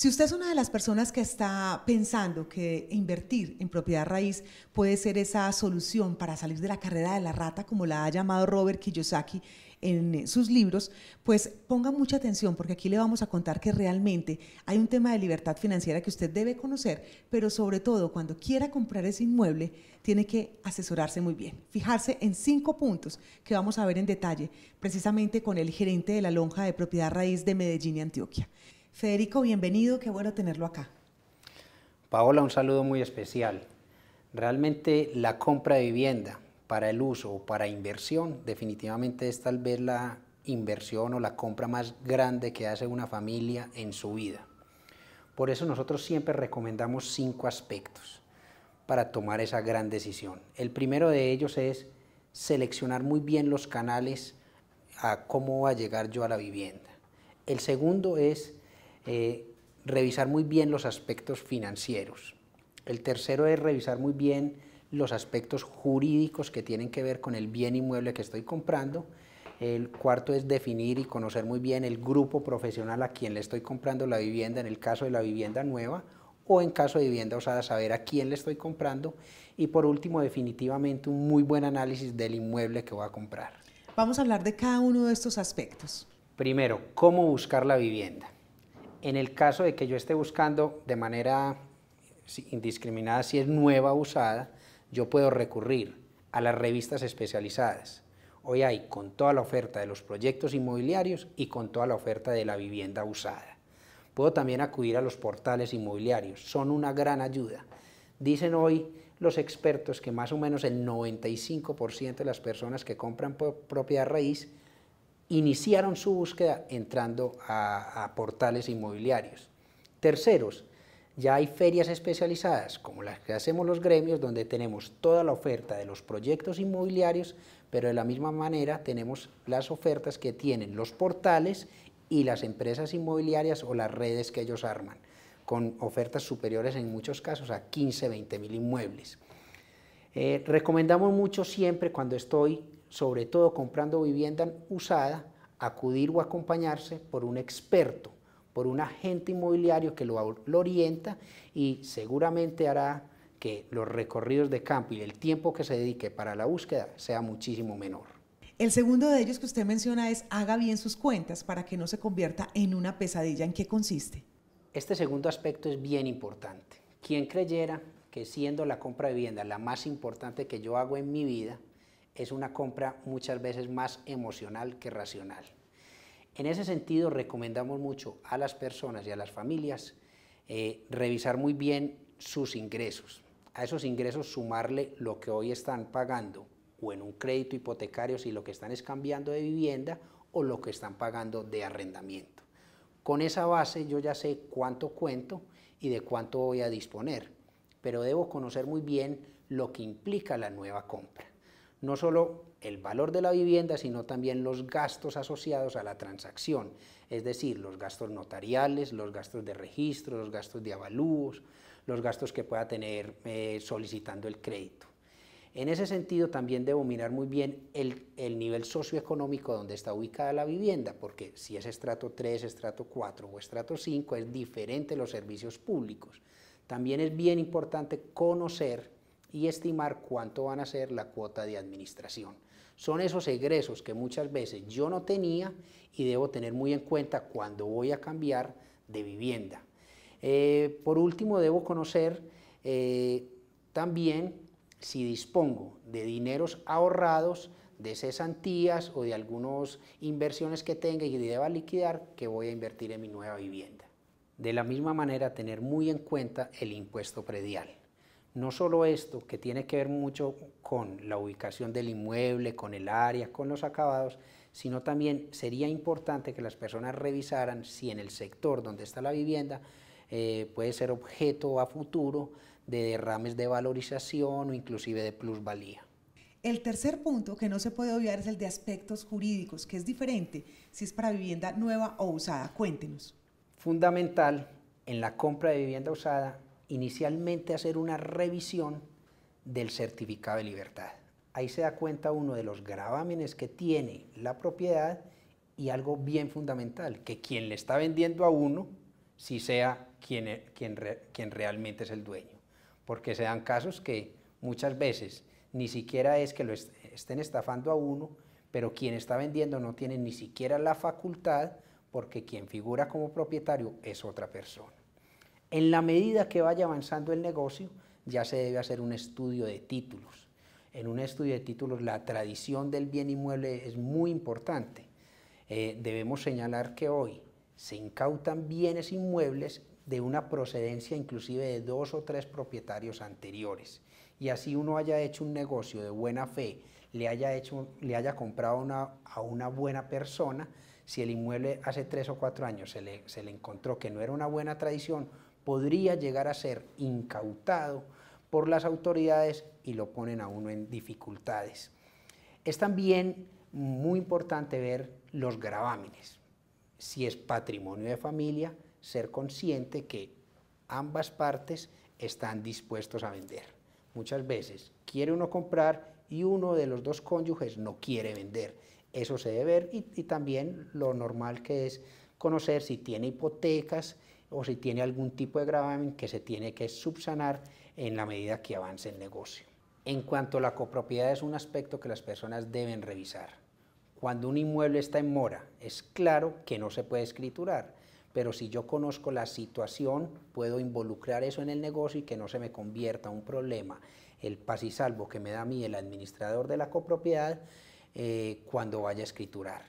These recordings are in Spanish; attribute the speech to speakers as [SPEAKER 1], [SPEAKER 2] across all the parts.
[SPEAKER 1] Si usted es una de las personas que está pensando que invertir en propiedad raíz puede ser esa solución para salir de la carrera de la rata, como la ha llamado Robert Kiyosaki en eh, sus libros, pues ponga mucha atención porque aquí le vamos a contar que realmente hay un tema de libertad financiera que usted debe conocer, pero sobre todo cuando quiera comprar ese inmueble tiene que asesorarse muy bien, fijarse en cinco puntos que vamos a ver en detalle precisamente con el gerente de la lonja de propiedad raíz de Medellín y Antioquia. Federico, bienvenido, qué bueno tenerlo acá.
[SPEAKER 2] Paola, un saludo muy especial. Realmente la compra de vivienda para el uso o para inversión definitivamente es tal vez la inversión o la compra más grande que hace una familia en su vida. Por eso nosotros siempre recomendamos cinco aspectos para tomar esa gran decisión. El primero de ellos es seleccionar muy bien los canales a cómo va a llegar yo a la vivienda. El segundo es eh, revisar muy bien los aspectos financieros. El tercero es revisar muy bien los aspectos jurídicos que tienen que ver con el bien inmueble que estoy comprando. El cuarto es definir y conocer muy bien el grupo profesional a quien le estoy comprando la vivienda en el caso de la vivienda nueva o en caso de vivienda usada saber a quién le estoy comprando y por último definitivamente un muy buen análisis del inmueble que voy a comprar. Vamos a hablar de cada uno de estos aspectos. Primero, cómo buscar la vivienda en el caso de que yo esté buscando de manera indiscriminada, si es nueva o usada, yo puedo recurrir a las revistas especializadas. Hoy hay con toda la oferta de los proyectos inmobiliarios y con toda la oferta de la vivienda usada. Puedo también acudir a los portales inmobiliarios, son una gran ayuda. Dicen hoy los expertos que más o menos el 95% de las personas que compran propiedad raíz iniciaron su búsqueda entrando a, portales inmobiliarios. Terceros, ya hay ferias especializadas, como las que hacemos los gremios, donde tenemos toda la oferta de los proyectos inmobiliarios, pero de la misma manera tenemos las ofertas que tienen los portales y las empresas inmobiliarias o las redes que ellos arman, con ofertas superiores en muchos casos a 15, 20 mil inmuebles. Eh, recomendamos mucho siempre cuando estoy sobre todo comprando vivienda usada, acudir o acompañarse por un experto, por un agente inmobiliario que lo, orienta y seguramente hará que los recorridos de campo y el tiempo que se dedique para la búsqueda sea muchísimo menor.
[SPEAKER 1] El segundo de ellos que usted menciona es haga bien sus cuentas
[SPEAKER 2] para que no se convierta en una pesadilla. ¿En qué consiste? Este segundo aspecto es bien importante. Quien creyera que siendo la compra de vivienda la más importante que yo hago en mi vida, es una compra muchas veces más emocional que racional. En ese sentido, recomendamos mucho a las personas y a las familias eh, revisar muy bien sus ingresos. A esos ingresos sumarle lo que hoy están pagando o en un crédito hipotecario si lo que están es cambiando de vivienda o lo que están pagando de arrendamiento. Con esa base yo ya sé cuánto cuento y de cuánto voy a disponer, pero debo conocer muy bien lo que implica la nueva compra no solo el valor de la vivienda, sino también los gastos asociados a la transacción, es decir, los gastos notariales, los gastos de registro, los gastos de avalúos, los gastos que pueda tener eh, solicitando el crédito. En ese sentido, también debo mirar muy bien el, el, nivel socioeconómico donde está ubicada la vivienda, porque si es estrato 3, estrato 4 o estrato 5, es diferente los servicios públicos. También es bien importante conocer y estimar cuánto van a ser la cuota de administración. Son esos egresos que muchas veces yo no tenía y debo tener muy en cuenta cuando voy a cambiar de vivienda. Eh, por último, debo conocer eh, también si dispongo de dineros ahorrados, de cesantías o de algunas inversiones que tenga y deba liquidar que voy a invertir en mi nueva vivienda. De la misma manera, tener muy en cuenta el impuesto predial no solo esto, que tiene que ver mucho con la ubicación del inmueble, con el área, con los acabados, sino también sería importante que las personas revisaran si en el sector donde está la vivienda eh, puede ser objeto a futuro de derrames de valorización o inclusive de plusvalía.
[SPEAKER 1] El tercer punto que no se puede obviar es el de aspectos jurídicos, que es diferente si es para vivienda nueva o usada.
[SPEAKER 2] Cuéntenos. Fundamental en la compra de vivienda usada inicialmente hacer una revisión del certificado de libertad. Ahí se da cuenta uno de los gravámenes que tiene la propiedad y algo bien fundamental, que quien le está vendiendo a uno, si sea quien, e, quien, quien realmente es el dueño. Porque se dan casos que muchas veces ni siquiera es que lo estén estafando a uno, pero quien está vendiendo no tiene ni siquiera la facultad porque quien figura como propietario es otra persona. En la medida que vaya avanzando el negocio, ya se debe hacer un estudio de títulos. En un estudio de títulos, la tradición del bien inmueble es muy importante. Eh, debemos señalar que hoy se incautan bienes inmuebles de una procedencia inclusive de dos o tres propietarios anteriores. Y así uno haya hecho un negocio de buena fe, le haya, le haya comprado a una buena persona, si el inmueble hace tres o cuatro años se le encontró que no era una buena tradición podría llegar a ser incautado por las autoridades y lo ponen a uno en dificultades. Es también muy importante ver los gravámenes. Si es patrimonio de familia, ser consciente que ambas partes están dispuestos a vender. Muchas veces quiere uno comprar y uno de los dos cónyuges no quiere vender. Eso se debe ver y, y también lo normal que es conocer si tiene hipotecas, o si tiene algún tipo de gravamen que se tiene que subsanar en la medida que avance el negocio. En cuanto a la copropiedad es un aspecto que las personas deben revisar. Cuando un inmueble está en mora, es claro que no se puede escriturar, pero si yo conozco la situación, puedo involucrar eso en el negocio y que no se me convierta un problema. El paz y salvo que me da a mí el administrador de la copropiedad eh, cuando vaya a escriturar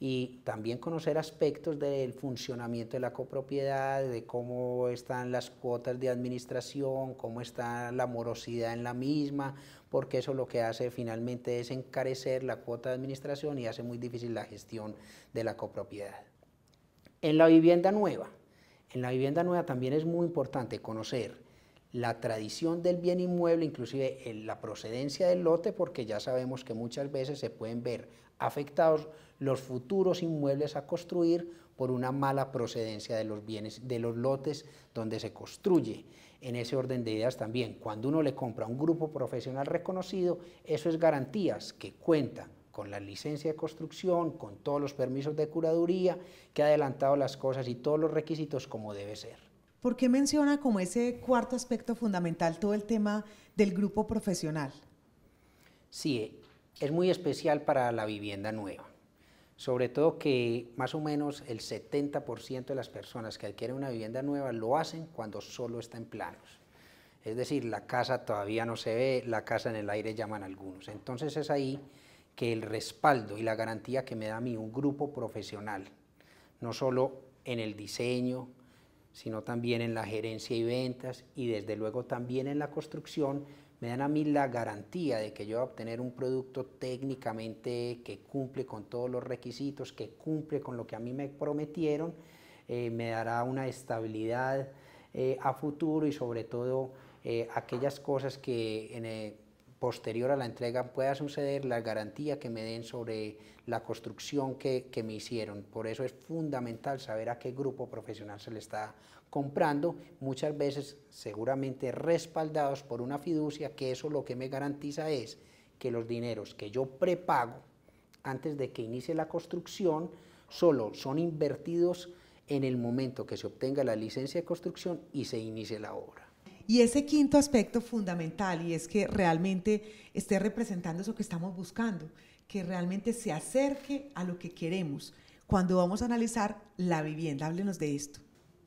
[SPEAKER 2] y también conocer aspectos del funcionamiento de la copropiedad, de cómo están las cuotas de administración, cómo está la morosidad en la misma, porque eso lo que hace finalmente es encarecer la cuota de administración y hace muy difícil la gestión de la copropiedad. En la vivienda nueva, en la vivienda nueva también es muy importante conocer la tradición del bien inmueble, inclusive eh, la procedencia del lote, porque ya sabemos que muchas veces se pueden ver afectados los futuros inmuebles a construir por una mala procedencia de los bienes, de los lotes donde se construye. En ese orden de ideas también, cuando uno le compra a un grupo profesional reconocido, eso es garantías que cuenta con la licencia de construcción, con todos los permisos de curaduría, que ha adelantado las cosas y todos los requisitos como debe ser. ¿Por qué menciona como ese
[SPEAKER 1] cuarto aspecto fundamental todo el tema del grupo profesional?
[SPEAKER 2] Sí, es muy especial para la vivienda nueva. Sobre todo que más o menos el 70% de las personas que adquieren una vivienda nueva lo hacen cuando solo está en planos. Es decir, la casa todavía no se ve, la casa en el aire llaman algunos. Entonces es ahí que el respaldo y la garantía que me da a mí un grupo profesional, no solo en el diseño, sino también en la gerencia y ventas y desde luego también en la construcción, me dan a mí la garantía de que yo voy a obtener un producto técnicamente que cumple con todos los requisitos, que cumple con lo que a mí me prometieron, eh, me dará una estabilidad eh, a futuro y sobre todo eh, aquellas cosas que posterior a la entrega pueda suceder la garantía que me den sobre la construcción que, que, me hicieron. Por eso es fundamental saber a qué grupo profesional se le está comprando, muchas veces seguramente respaldados por una fiducia, que eso lo que me garantiza es que los dineros que yo prepago antes de que inicie la construcción solo son invertidos en el momento que se obtenga la licencia de construcción y se inicie la obra.
[SPEAKER 1] Y ese quinto aspecto fundamental, y es que realmente esté representando eso que estamos buscando, que realmente se acerque a lo que queremos cuando vamos a
[SPEAKER 2] analizar la vivienda. Háblenos de esto.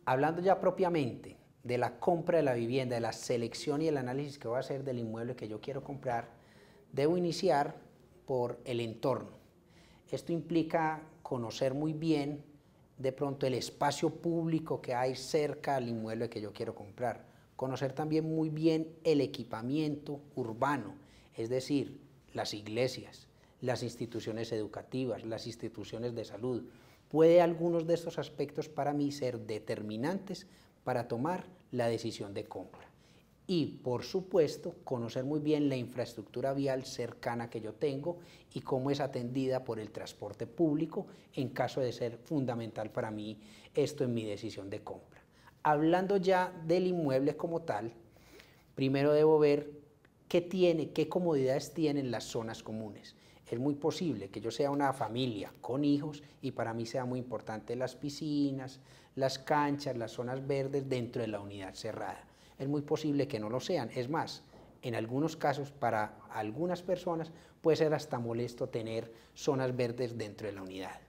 [SPEAKER 2] Hablando ya propiamente de la compra de la vivienda, de la selección y el análisis que voy a hacer del inmueble que yo quiero comprar, debo iniciar por el entorno. Esto implica conocer muy bien de pronto el espacio público que hay cerca al inmueble que yo quiero comprar conocer también muy bien el equipamiento urbano, es decir, las iglesias, las instituciones educativas, las instituciones de salud. Puede algunos de estos aspectos para mí ser determinantes para tomar la decisión de compra. Y, por supuesto, conocer muy bien la infraestructura vial cercana que yo tengo y cómo es atendida por el transporte público en caso de ser fundamental para mí esto en mi decisión de compra hablando ya del inmueble como tal, primero debo ver qué tiene, qué comodidades tienen las zonas comunes. Es muy posible que yo sea una familia con hijos y para mí sea muy importante las piscinas, las canchas, las zonas verdes dentro de la unidad cerrada. Es muy posible que no lo sean. Es más, en algunos casos para algunas personas puede ser hasta molesto tener zonas verdes dentro de la unidad.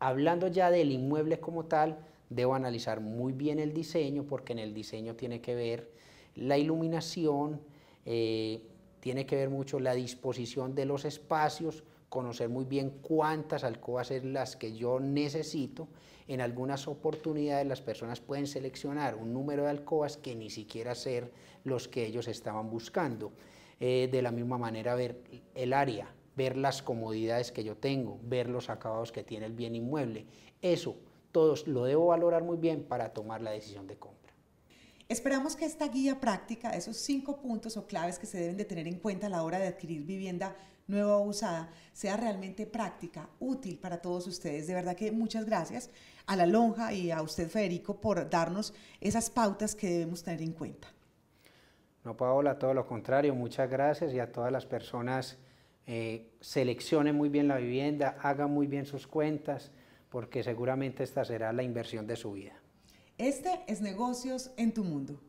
[SPEAKER 2] Hablando ya del inmueble como tal, Debo analizar muy bien el diseño porque en el diseño tiene que ver la iluminación, eh, tiene que ver mucho la disposición de los espacios, conocer muy bien cuántas alcobas es las que yo necesito. En algunas oportunidades las personas pueden seleccionar un número de alcobas que ni siquiera ser los que ellos estaban buscando. Eh, de la misma manera ver el área, ver las comodidades que yo tengo, ver los acabados que tiene el bien inmueble. Eso todos lo debo valorar muy bien para tomar la decisión de compra.
[SPEAKER 1] Esperamos que esta guía práctica, esos cinco puntos o claves que se deben de tener en cuenta a la hora de adquirir vivienda nueva o usada, sea realmente práctica, útil para todos ustedes. De verdad que muchas gracias a la lonja y a usted, Federico, por darnos esas pautas que debemos tener en cuenta.
[SPEAKER 2] No, Paola, todo lo contrario, muchas gracias y a todas las personas, eh, seleccione seleccionen muy bien la vivienda, hagan muy bien sus cuentas porque seguramente esta será la inversión de su vida.
[SPEAKER 1] Este es Negocios en tu Mundo.